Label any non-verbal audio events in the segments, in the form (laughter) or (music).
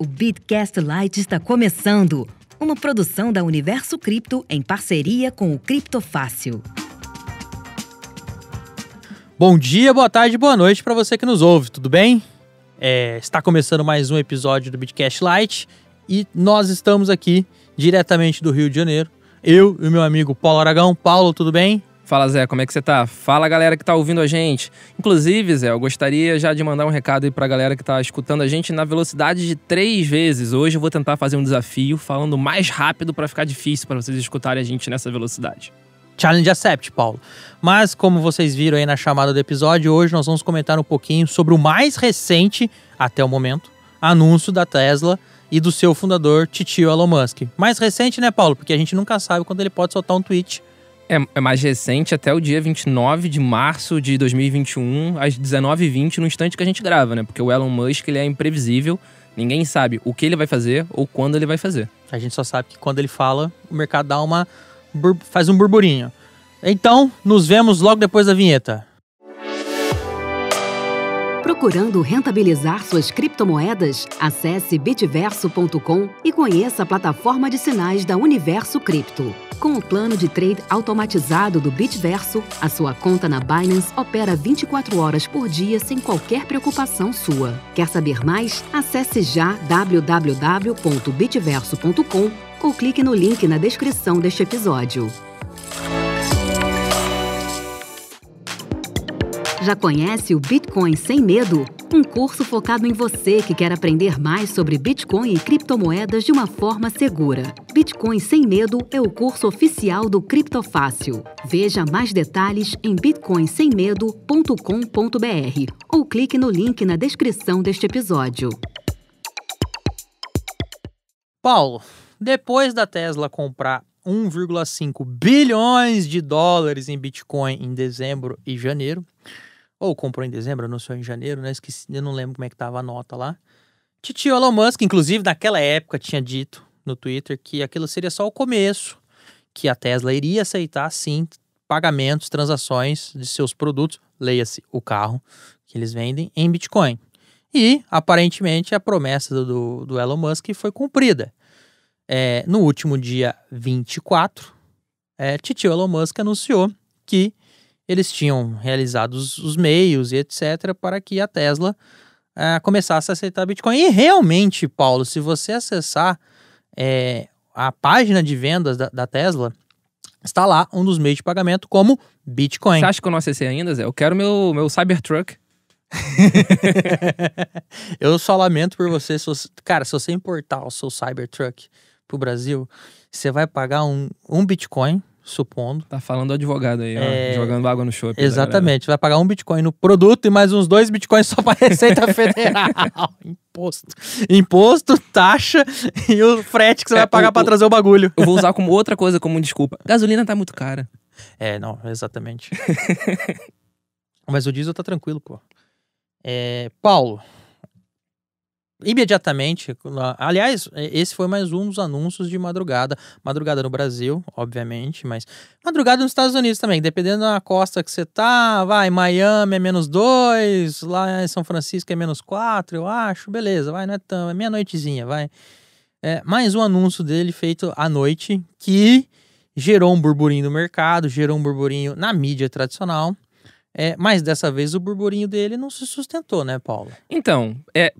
O Bitcast Lite está começando, uma produção da Universo Cripto em parceria com o Cripto Fácil. Bom dia, boa tarde, boa noite para você que nos ouve, tudo bem? É, está começando mais um episódio do Bitcast Lite e nós estamos aqui diretamente do Rio de Janeiro. Eu e o meu amigo Paulo Aragão. Paulo, tudo bem? Fala Zé, como é que você tá? Fala galera que tá ouvindo a gente. Inclusive, Zé, eu gostaria já de mandar um recado aí pra galera que tá escutando a gente na velocidade de três vezes. Hoje eu vou tentar fazer um desafio falando mais rápido para ficar difícil para vocês escutarem a gente nessa velocidade. Challenge accept, Paulo. Mas como vocês viram aí na chamada do episódio, hoje nós vamos comentar um pouquinho sobre o mais recente, até o momento, anúncio da Tesla e do seu fundador, Titio Elon Musk. Mais recente, né, Paulo? Porque a gente nunca sabe quando ele pode soltar um tweet é, é, mais recente, até o dia 29 de março de 2021, às 19h20, no instante que a gente grava, né? Porque o Elon Musk ele é imprevisível, ninguém sabe o que ele vai fazer ou quando ele vai fazer. A gente só sabe que quando ele fala, o mercado dá uma. faz um burburinho. Então, nos vemos logo depois da vinheta. Procurando rentabilizar suas criptomoedas? Acesse bitverso.com e conheça a plataforma de sinais da Universo Cripto. Com o plano de trade automatizado do Bitverso, a sua conta na Binance opera 24 horas por dia sem qualquer preocupação sua. Quer saber mais? Acesse já www.bitverso.com ou clique no link na descrição deste episódio. Já conhece o Bitcoin Sem Medo? Um curso focado em você que quer aprender mais sobre Bitcoin e criptomoedas de uma forma segura. Bitcoin Sem Medo é o curso oficial do Criptofácil. Veja mais detalhes em bitcoinsemmedo.com.br ou clique no link na descrição deste episódio. Paulo, depois da Tesla comprar 1,5 bilhões de dólares em Bitcoin em dezembro e janeiro, ou comprou em dezembro, anunciou em janeiro, né? Esqueci, eu não lembro como é que tava a nota lá. Titio Elon Musk, inclusive, naquela época tinha dito no Twitter que aquilo seria só o começo, que a Tesla iria aceitar, sim, pagamentos, transações de seus produtos, leia-se o carro que eles vendem, em Bitcoin. E, aparentemente, a promessa do, do Elon Musk foi cumprida. É, no último dia 24, é, Titio Elon Musk anunciou que eles tinham realizado os, os meios e etc. para que a Tesla uh, começasse a aceitar Bitcoin. E realmente, Paulo, se você acessar é, a página de vendas da, da Tesla, está lá um dos meios de pagamento como Bitcoin. Você acha que eu não acessei ainda, Zé? Eu quero meu, meu Cybertruck. (laughs) eu só lamento por você. Se você, cara, se você importar o seu Cybertruck pro Brasil, você vai pagar um, um Bitcoin supondo. Tá falando do advogado aí, é... ó, jogando água no show Exatamente, vai pagar um Bitcoin no produto e mais uns dois Bitcoins só para (laughs) Receita Federal. (laughs) Imposto. Imposto, taxa e o frete que você é, vai pagar para trazer o bagulho. Eu vou usar como outra coisa como desculpa. Gasolina tá muito cara. (laughs) É, não, exatamente. Mas o diesel tá tranquilo, pô. É, Paulo, imediatamente. Aliás, é, esse foi mais um dos anúncios de madrugada. Madrugada no Brasil, obviamente, mas madrugada nos Estados Unidos também, dependendo da costa que você tá. Vai, Miami é menos dois, lá em São Francisco é menos quatro, eu acho. Beleza, vai, não é tão. É meia-noitezinha, vai. É, mais um anúncio dele feito à noite que gerou um burburinho no mercado, gerou um burburinho na mídia tradicional. É, mas dessa vez o burburinho dele não se sustentou, né, Paulo? Então, é,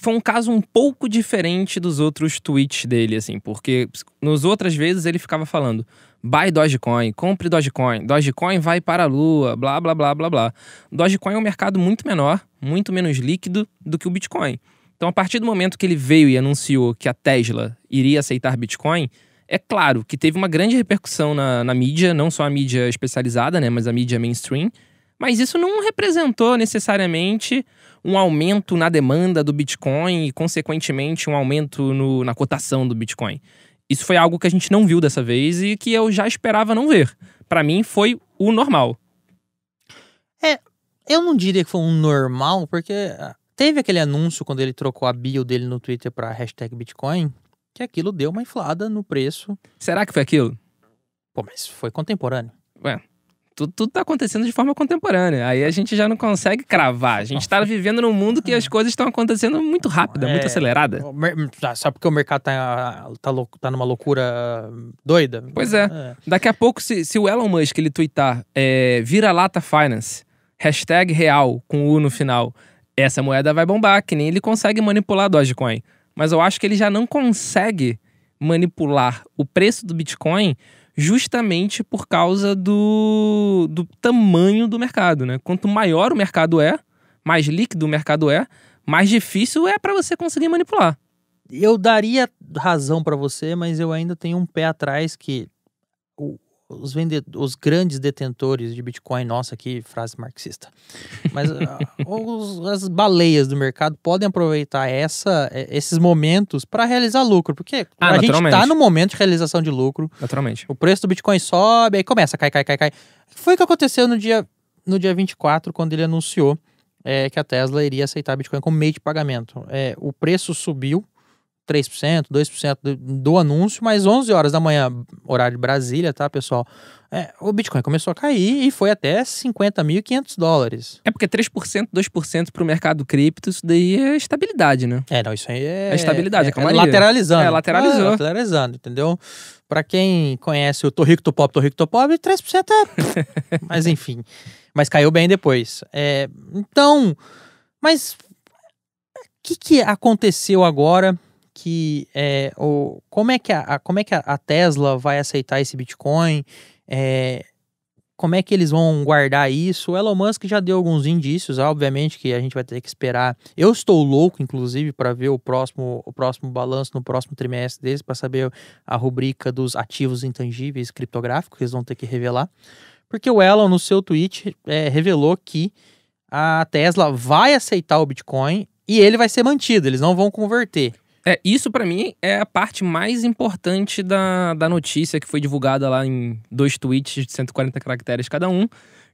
foi um caso um pouco diferente dos outros tweets dele, assim, porque nas outras vezes ele ficava falando: buy Dogecoin, compre Dogecoin, Dogecoin vai para a lua, blá, blá, blá, blá, blá. Dogecoin é um mercado muito menor, muito menos líquido do que o Bitcoin. Então, a partir do momento que ele veio e anunciou que a Tesla iria aceitar Bitcoin, é claro que teve uma grande repercussão na, na mídia, não só a mídia especializada, né, mas a mídia mainstream. Mas isso não representou necessariamente um aumento na demanda do Bitcoin e, consequentemente, um aumento no, na cotação do Bitcoin. Isso foi algo que a gente não viu dessa vez e que eu já esperava não ver. Para mim, foi o normal. É, eu não diria que foi um normal, porque ah, teve aquele anúncio quando ele trocou a bio dele no Twitter para hashtag Bitcoin, que aquilo deu uma inflada no preço. Será que foi aquilo? Pô, mas foi contemporâneo. Ué, tudo, tudo tá acontecendo de forma contemporânea. Aí a gente já não consegue cravar. A gente está (laughs) vivendo num mundo que as é. coisas estão acontecendo muito rápida, é, muito é. acelerada. Tá, Só porque o mercado tá, tá, tá numa loucura hum, doida. Pois é. é. Daqui a pouco, se, se o Elon Musk ele twittar é, vira-lata finance, hashtag real com U no final, essa moeda vai bombar, que nem ele consegue manipular a Dogecoin. Mas eu acho que ele já não consegue manipular o preço do Bitcoin justamente por causa do, do tamanho do mercado, né? Quanto maior o mercado é, mais líquido o mercado é, mais difícil é para você conseguir manipular. Eu daria razão para você, mas eu ainda tenho um pé atrás que os, os grandes detentores de Bitcoin, nossa, que frase marxista. Mas ah, (laughs) os, as baleias do mercado podem aproveitar essa, é, esses momentos para realizar lucro, porque ah, a gente está no momento de realização de lucro. Naturalmente. O preço do Bitcoin sobe, aí começa, cai, cai, cai, cai. Foi o que aconteceu no dia, no dia 24, quando ele anunciou é, que a Tesla iria aceitar Bitcoin como meio de pagamento. É, o preço subiu 3%, 2% do, do anúncio, mas 11 horas da manhã, horário de Brasília, tá, pessoal? É, o Bitcoin começou a cair e foi até 50.500 dólares. É porque 3%, 2% para o mercado cripto, isso daí é estabilidade, né? É, não, isso aí é... É estabilidade, é, é calmaria. Lateralizando. É, lateralizou. É, lateralizando, entendeu? Para quem conhece o Tô Rico, Tô Pobre, Tô Rico, Tô Pobre, 3% é... (laughs) mas enfim, mas caiu bem depois. É, então, mas o que, que aconteceu agora que é, o, como é que, a, como é que a, Tesla vai aceitar esse Bitcoin? É, como é que eles vão guardar isso? O Elon Musk já deu alguns indícios, obviamente que a gente vai ter que esperar. Eu estou louco, inclusive, para ver o próximo, o próximo balanço no próximo trimestre deles, para saber a rubrica dos ativos intangíveis criptográficos que eles vão ter que revelar. Porque o Elon, no seu tweet, é, revelou que a Tesla vai aceitar o Bitcoin e ele vai ser mantido, eles não vão converter. É, isso para mim é a parte mais importante da, da notícia que foi divulgada lá em dois tweets de 140 caracteres cada um,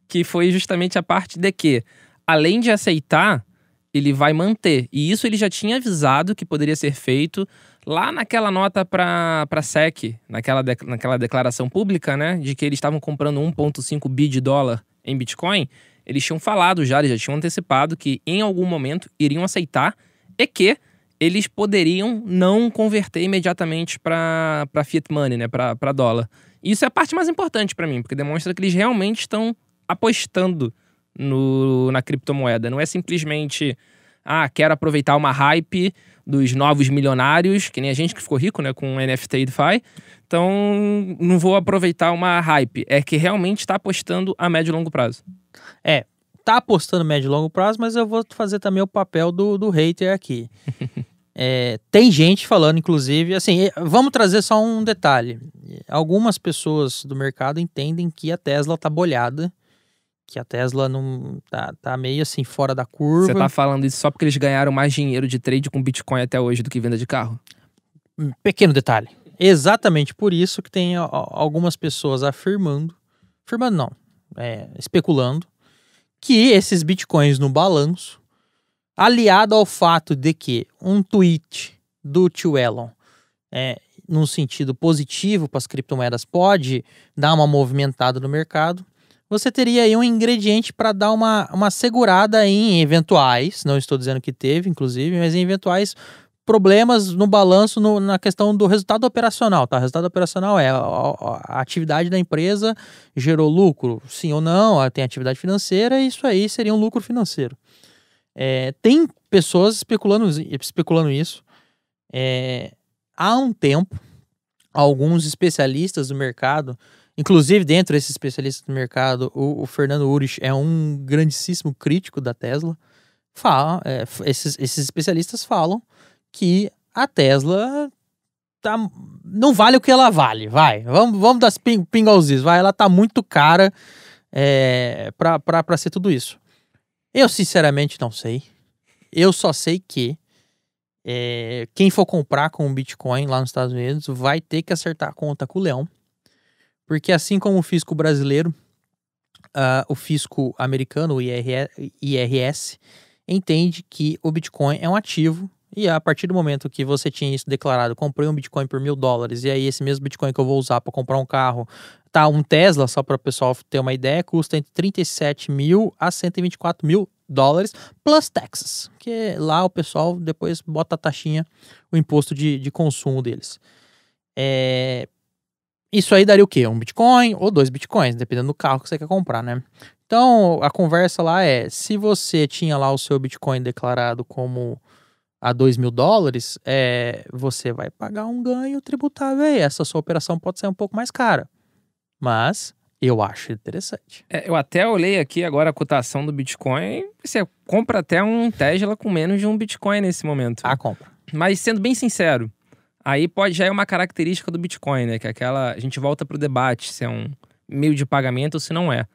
que foi justamente a parte de que, além de aceitar, ele vai manter. E isso ele já tinha avisado que poderia ser feito lá naquela nota para a SEC, naquela, de, naquela declaração pública, né, de que eles estavam comprando 1,5 bi de dólar em Bitcoin. Eles tinham falado já, eles já tinham antecipado que em algum momento iriam aceitar e que eles poderiam não converter imediatamente para fiat money, né, para dólar. Isso é a parte mais importante para mim, porque demonstra que eles realmente estão apostando no, na criptomoeda. Não é simplesmente, ah, quero aproveitar uma hype dos novos milionários, que nem a gente que ficou rico, né, com NFT e DeFi. Então, não vou aproveitar uma hype. É que realmente está apostando a médio e longo prazo. É, tá apostando médio e longo prazo, mas eu vou fazer também o papel do, do hater aqui. (laughs) é, tem gente falando, inclusive, assim, vamos trazer só um detalhe. Algumas pessoas do mercado entendem que a Tesla tá bolhada, que a Tesla não tá, tá meio assim fora da curva. Você tá falando isso só porque eles ganharam mais dinheiro de trade com Bitcoin até hoje do que venda de carro? Pequeno detalhe. Exatamente por isso que tem algumas pessoas afirmando, afirmando não, é, especulando que esses bitcoins no balanço, aliado ao fato de que um tweet do tio Elon, é, num sentido positivo para as criptomoedas, pode dar uma movimentada no mercado, você teria aí um ingrediente para dar uma, uma segurada em eventuais, não estou dizendo que teve, inclusive, mas em eventuais problemas no balanço no, na questão do resultado operacional, tá? Resultado operacional é a, a, a, atividade da empresa gerou lucro, sim ou não, ah, tem atividade financeira, isso aí seria um lucro financeiro. É, tem pessoas especulando, especulando isso é, há um tempo, alguns especialistas do mercado, inclusive dentro desses especialistas do mercado, o, o Fernando Urich é um grandíssimo crítico da Tesla, fala, é, esses, esses especialistas falam que a Tesla tá, não vale o que ela vale, vai. Vamos, vamos das ping, aos vai. Ela tá muito cara é, para ser tudo isso. Eu sinceramente não sei. Eu só sei que é, quem for comprar com o Bitcoin lá nos Estados Unidos vai ter que acertar a conta com o leão. Porque assim como o fisco brasileiro, uh, o fisco americano, o IRS, entende que o Bitcoin é um ativo e a partir do momento que você tinha isso declarado, comprei um Bitcoin por mil dólares, e aí esse mesmo Bitcoin que eu vou usar para comprar um carro, tá? Um Tesla, só para o pessoal ter uma ideia, custa entre 37 mil a 124 mil dólares, plus taxas, que lá o pessoal depois bota a taxinha, o imposto de, de consumo deles. É... Isso aí daria o quê? Um Bitcoin ou dois Bitcoins, dependendo do carro que você quer comprar, né? Então, a conversa lá é, se você tinha lá o seu Bitcoin declarado como a 2 mil dólares, é, você vai pagar um ganho tributável aí. Essa sua operação pode ser um pouco mais cara. Mas eu acho interessante. É, eu até olhei aqui agora a cotação do Bitcoin. Você compra até um Tesla com menos de um Bitcoin nesse momento. Ah, compra. Mas sendo bem sincero, aí pode já é uma característica do Bitcoin, né? Que é aquela. A gente volta para o debate se é um meio de pagamento ou se não é.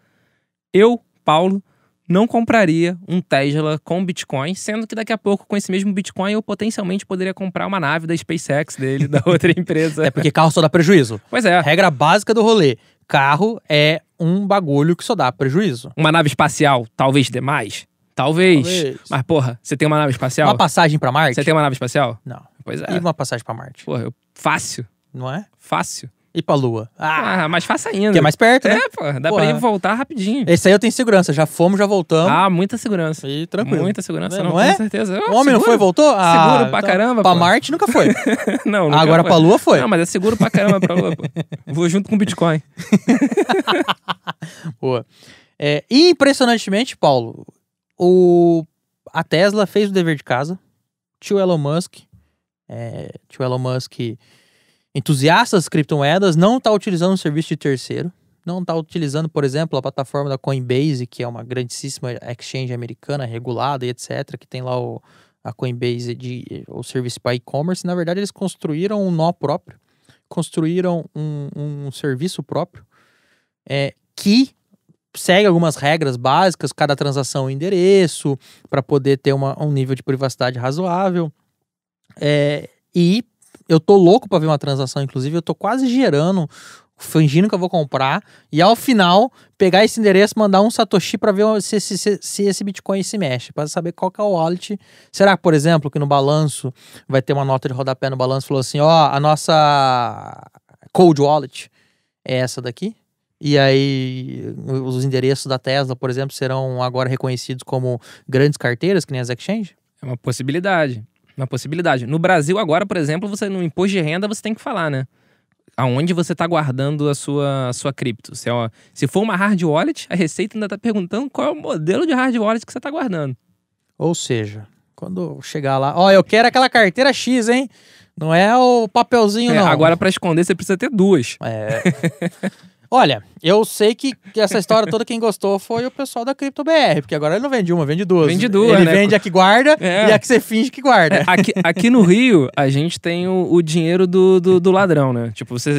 Eu, Paulo, não compraria um Tesla com Bitcoin, sendo que daqui a pouco, com esse mesmo Bitcoin, eu potencialmente poderia comprar uma nave da SpaceX dele, da (laughs) outra empresa. É porque carro só dá prejuízo. Pois é. Regra básica do rolê: carro é um bagulho que só dá prejuízo. Uma nave espacial, talvez demais. Talvez. talvez. Mas, porra, você tem uma nave espacial? Uma passagem para Marte? Você tem uma nave espacial? Não. Pois é. E uma passagem para Marte? Porra, eu... fácil. Não é? Fácil ir pra Lua. Ah, ah mais fácil ainda. Que é mais perto, né? É, pô, dá Porra. pra ir voltar rapidinho. Esse aí eu tenho segurança. Já fomos, já voltamos. Ah, muita segurança. E tranquilo. Muita segurança, não, não é? com certeza. o ah, homem seguro. não foi, voltou? Ah, seguro pra então, caramba. Pra pô. Marte nunca foi. (laughs) não, nunca Agora foi. pra Lua foi. Não, mas é seguro pra caramba pra Lua, pô. Vou junto com o Bitcoin. (laughs) Boa. É, impressionantemente, Paulo, o, a Tesla fez o dever de casa. Tio Elon Musk. É, tio Elon Musk entusiastas das criptomoedas, não está utilizando um serviço de terceiro, não está utilizando, por exemplo, a plataforma da Coinbase, que é uma grandíssima exchange americana regulada e etc., que tem lá o, a Coinbase, de, o serviço para e-commerce. Na verdade, eles construíram um nó próprio, construíram um, um serviço próprio é, que segue algumas regras básicas, cada transação é endereço, para poder ter uma, um nível de privacidade razoável. É, e eu tô louco para ver uma transação, inclusive, eu tô quase gerando, fingindo que eu vou comprar, e ao final, pegar esse endereço, mandar um Satoshi para ver se, se, se, se, esse Bitcoin se mexe, para saber qual que é o wallet. Será, por exemplo, que no balanço vai ter uma nota de rodapé no balanço falou assim: ó, a nossa Cold Wallet é essa daqui? E aí, os endereços da Tesla, por exemplo, serão agora reconhecidos como grandes carteiras, que nem as Exchange? É uma possibilidade. Uma possibilidade. No Brasil, agora, por exemplo, você no imposto de renda você tem que falar, né? Aonde você está guardando a sua, a sua cripto. Se, é uma, se for uma hard wallet, a Receita ainda está perguntando qual é o modelo de hard wallet que você está guardando. Ou seja, quando chegar lá, ó, eu quero aquela carteira X, hein? Não é o papelzinho, é, não. Agora, para esconder, você precisa ter duas. É. (laughs) Olha, eu sei que essa história toda quem gostou foi o pessoal da Cripto BR, porque agora ele não vende uma, vende duas. Vende duas. Ele né? vende a que guarda é. e a que você finge que guarda. É, aqui, aqui no Rio, a gente tem o, o dinheiro do, do, do, ladrão, né? Tipo, você, é,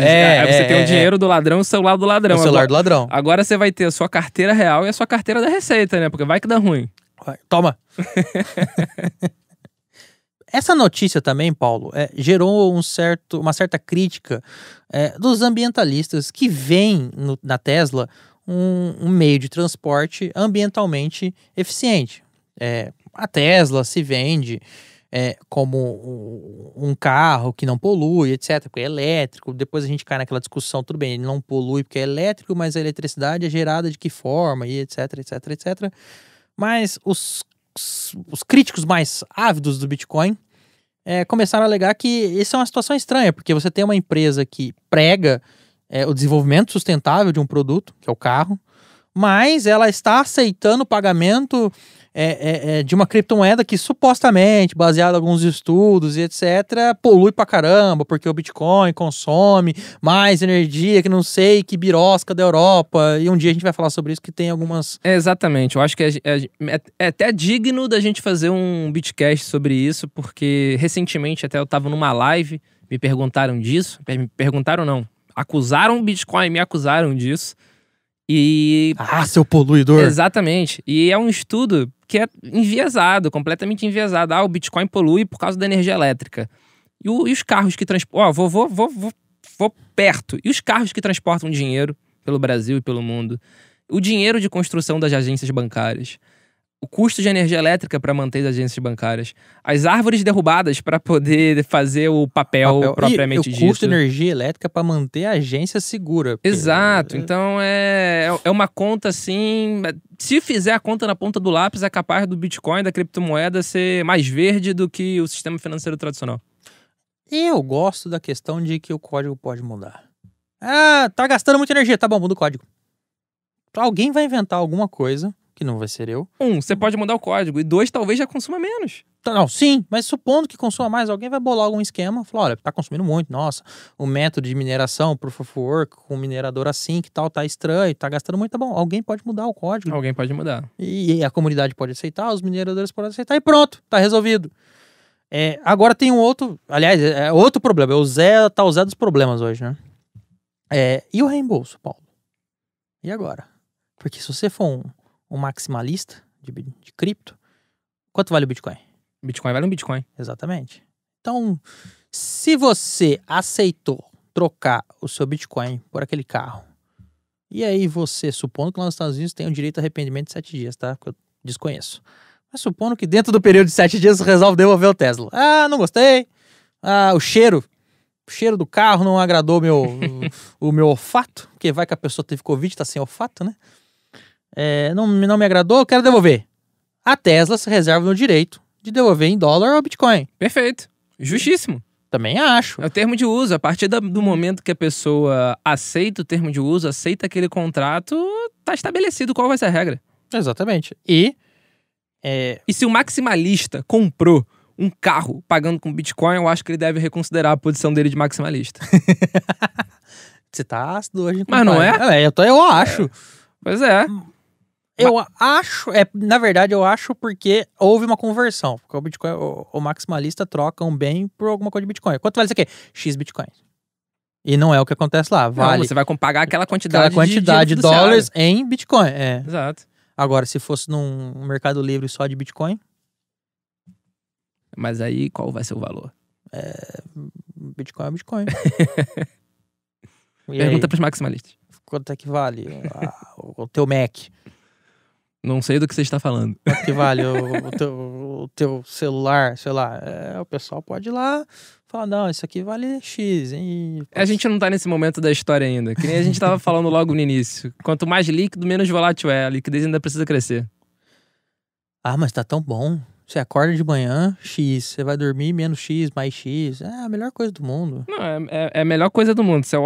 você é, tem o é. dinheiro do ladrão e o celular do ladrão. O celular agora, do ladrão. Agora você vai ter a sua carteira real e a sua carteira da receita, né? Porque vai que dá ruim. Vai, toma. (laughs) Essa notícia também, Paulo, é, gerou um certo, uma certa crítica é, dos ambientalistas que veem no, na Tesla um, um, meio de transporte ambientalmente eficiente. É, a Tesla se vende é, como um carro que não polui, etc., porque é elétrico. Depois a gente cai naquela discussão, tudo bem, ele não polui porque é elétrico, mas a eletricidade é gerada de que forma, e etc., etc., etc. Mas os os críticos mais ávidos do Bitcoin é, começaram a alegar que isso é uma situação estranha, porque você tem uma empresa que prega é, o desenvolvimento sustentável de um produto, que é o carro, mas ela está aceitando o pagamento é, é, é, de uma criptomoeda que supostamente, baseado em alguns estudos e etc., polui pra caramba, porque o Bitcoin consome mais energia que não sei que birosca da Europa. E um dia a gente vai falar sobre isso, que tem algumas. É, exatamente. Eu acho que é, é, é, até digno da gente fazer um Bitcast sobre isso, porque recentemente até eu tava numa live, me perguntaram disso. Me perguntaram não. Acusaram o Bitcoin, me acusaram disso e. Ah, seu poluidor! Exatamente. E é um estudo que é enviesado, completamente enviesado. Ah, o Bitcoin polui por causa da energia elétrica. E, o, e os carros que transportam. Ó, vou, vou, vou, vou, vou perto. E os carros que transportam dinheiro pelo Brasil e pelo mundo. O dinheiro de construção das agências bancárias o custo de energia elétrica para manter as agências bancárias, as árvores derrubadas para poder fazer o papel, papel. propriamente dito. O custo de energia elétrica para manter a agência segura. Porque... Exato. É, é então é, é uma conta assim. Se fizer a conta na ponta do lápis, é capaz do Bitcoin, da criptomoeda, ser mais verde do que o sistema financeiro tradicional. Eu gosto da questão de que o código pode mudar. Ah, tá gastando muita energia. Tá bom, muda o código. Alguém vai inventar alguma coisa que não vai ser eu. Um, você pode mudar o código. E dois, talvez já consuma menos. Tá, não, sim, mas supondo que consuma mais, alguém vai bolar algum esquema. Falar, olha, tá consumindo muito, nossa, o método de mineração, Proof of Work, com minerador assim, que tal, tá estranho, tá gastando muito, tá bom. Alguém pode mudar o código. Alguém pode mudar. E a comunidade pode aceitar, os mineradores podem aceitar e pronto, tá resolvido. É, agora tem um outro, aliás, é, é outro problema. É o Zé tá o Zé dos problemas hoje, né? É, e o reembolso, Paulo? E agora? Porque se você for um, um maximalista de, de cripto, quanto vale o Bitcoin? Bitcoin vale um Bitcoin. Exatamente. Então, se você aceitou trocar o seu Bitcoin por aquele carro, e aí você, supondo que lá nos Estados Unidos tem o um direito a arrependimento de sete dias, tá? Porque eu desconheço. Mas supondo que dentro do período de sete dias você resolve devolver o Tesla. Ah, não gostei. Ah, o cheiro. O cheiro do carro não agradou meu, (laughs) o, o meu olfato, porque vai que a pessoa teve Covid, tá sem olfato, né? é, não, não me agradou, quero devolver. A Tesla se reserva no direito de devolver em dólar ou Bitcoin. Perfeito. Justíssimo. Também acho. É o termo de uso. A partir do momento que a pessoa aceita o termo de uso, aceita aquele contrato, tá estabelecido qual vai ser a regra. Exatamente. E. É... E se o maximalista comprou um carro pagando com Bitcoin, eu acho que ele deve reconsiderar a posição dele de maximalista. (laughs) Você tá ácido hoje. Mas não é? é? eu, tô, eu acho. É. Pois é. Hum. Eu acho, é, na verdade, eu acho porque houve uma conversão. Porque o Bitcoin, o, o maximalista troca um bem por alguma coisa de Bitcoin. Quanto vale isso aqui? X Bitcoins. E não é o que acontece lá. Vale. Não, você vai pagar aquela quantidade, aquela quantidade de, de, de dólares em Bitcoin. É. Exato. Agora, se fosse num mercado livre só de Bitcoin. Mas aí qual vai ser o valor? É, Bitcoin é Bitcoin. (laughs) Pergunta para os maximalistas. Quanto é que vale a, ah, o teu Mac? Não sei do que você está falando. É o que vale o, o, teu, o teu celular, sei lá. É, o pessoal pode ir lá falar, não, isso aqui vale X, hein? É, a gente não tá nesse momento da história ainda. Que nem a gente tava falando logo no início. Quanto mais líquido, menos volátil é. A liquidez ainda precisa crescer. Ah, mas tá tão bom. Você acorda de manhã, X. Você vai dormir, menos X, mais X. É a melhor coisa do mundo. Não, é, é, é a melhor coisa do mundo. Você,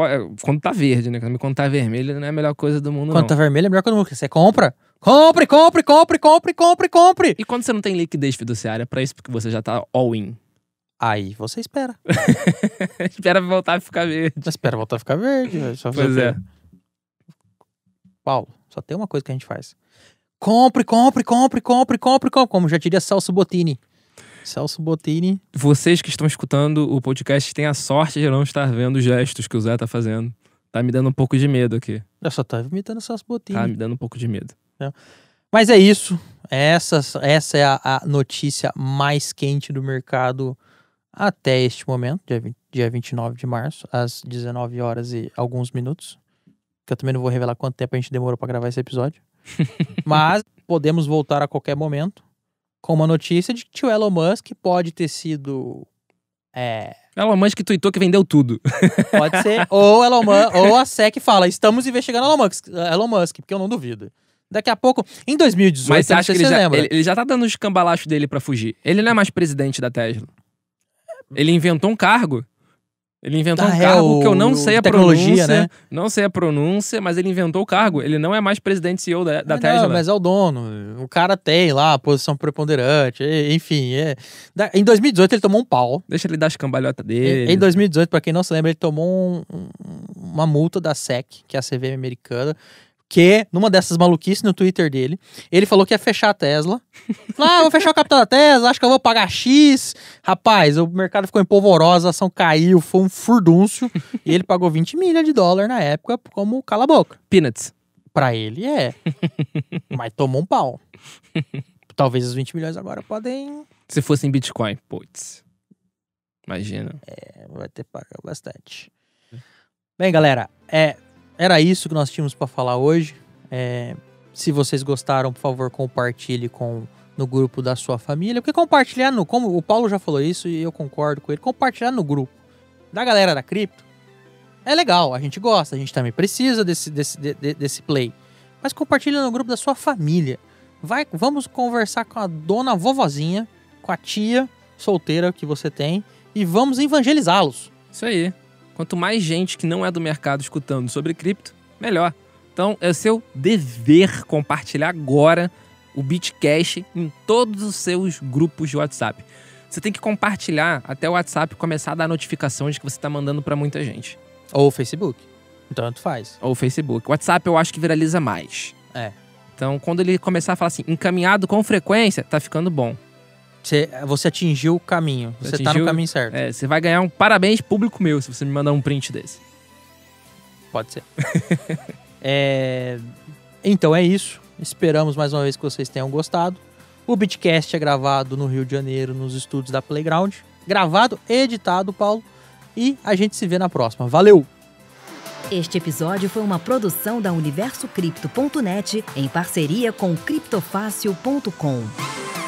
quando tá verde, né? Quando tá vermelho, não é a melhor coisa do mundo, não. Quando tá vermelho é melhor coisa do mundo. Você compra. Compre, compre, compre, compre, compre, compre. E quando você não tem liquidez fiduciária pra isso, porque você já tá all-in. Aí você espera. (laughs) Espera voltar a ficar verde. espera voltar a ficar verde. só fazer Pois é. Paulo, só tem uma coisa que a gente faz. Compre, compre, compre, compre, compre, compre. Como já diria Celso Bottini. Celso Bottini. Vocês que estão escutando o podcast têm a sorte de não estar vendo os gestos que o Zé tá fazendo. Tá me dando um pouco de medo aqui. Eu só tava imitando Celso Bottini. Tá me dando um pouco de medo. É. Mas é isso. Essa, essa é a, a, notícia mais quente do mercado até este momento, dia, 20, dia 29 de março, às 19 horas e alguns minutos. Que eu também não vou revelar quanto tempo a gente demorou para gravar esse episódio. (laughs) Mas podemos voltar a qualquer momento com uma notícia de que o Elon Musk pode ter sido. É... Elon Musk tweetou que vendeu tudo. Pode ser. ou, Elon Musk, ou a SEC fala: estamos investigando Elon Musk, Elon Musk, porque eu não duvido. Daqui a pouco, em 2018, Mas você acha que ele já, ele, ele, já tá dando os cambalachos dele para fugir. Ele não é mais presidente da Tesla. Ele inventou um cargo. Ele inventou ah, um é cargo é, que eu não o, sei a pronúncia, né? não sei a pronúncia, mas ele inventou o cargo. Ele não é mais presidente CEO da, da ah, Tesla. Não, mas é o dono. O cara tem lá a posição preponderante, enfim. É. Em 2018 ele tomou um pau. Deixa ele dar as cambalhotas dele. Em 2018, para quem não se lembra, ele tomou um, uma multa da SEC, que é a CVM americana, que, numa dessas maluquices no Twitter dele, ele falou que ia fechar a Tesla. (laughs) ah, vou fechar o capital da Tesla, acho que eu vou pagar X. Rapaz, o mercado ficou em polvorosa, a ação caiu, foi um furdúncio. e ele pagou 20 milhões de dólar na época como cala-boca. Peanuts. Pra ele é. (laughs) Mas tomou um pau. Talvez os 20 milhões agora podem. Se fosse em Bitcoin, putz. Imagina. É, vai ter pago bastante. Bem, galera, é, era isso que nós tínhamos para falar hoje. É, se vocês gostaram, por favor, compartilhe com no grupo da sua família, porque compartilhar no, como o Paulo já falou isso e eu concordo com ele, compartilhar no grupo da galera da cripto é legal, a gente gosta, a gente também precisa desse desse, de, desse play. Mas compartilha no grupo da sua família. Vai, vamos conversar com a dona vovozinha, com a tia solteira que você tem e vamos evangelizá-los. Isso aí. Quanto mais gente que não é do mercado escutando sobre cripto, melhor. Então é seu dever compartilhar agora o Bitcash em todos os seus grupos de WhatsApp. Você tem que compartilhar até o WhatsApp começar a dar notificação de que você está mandando para muita gente. Ou o Facebook. Tanto faz. Ou o Facebook. O WhatsApp eu acho que viraliza mais. É. Então, quando ele começar a falar assim, encaminhado com frequência, tá ficando bom. Você, você atingiu o caminho. Você, você atingiu, tá no caminho certo. É, você vai ganhar um parabéns público meu se você me mandar um print desse. Pode ser. (laughs) é, então é isso. Esperamos mais uma vez que vocês tenham gostado. O Bitcast é gravado no Rio de Janeiro, nos estúdios da Playground. Gravado, editado, Paulo. E a gente se vê na próxima. Valeu! Este episódio foi uma produção da UniversoCripto.net em parceria com criptofácil.com.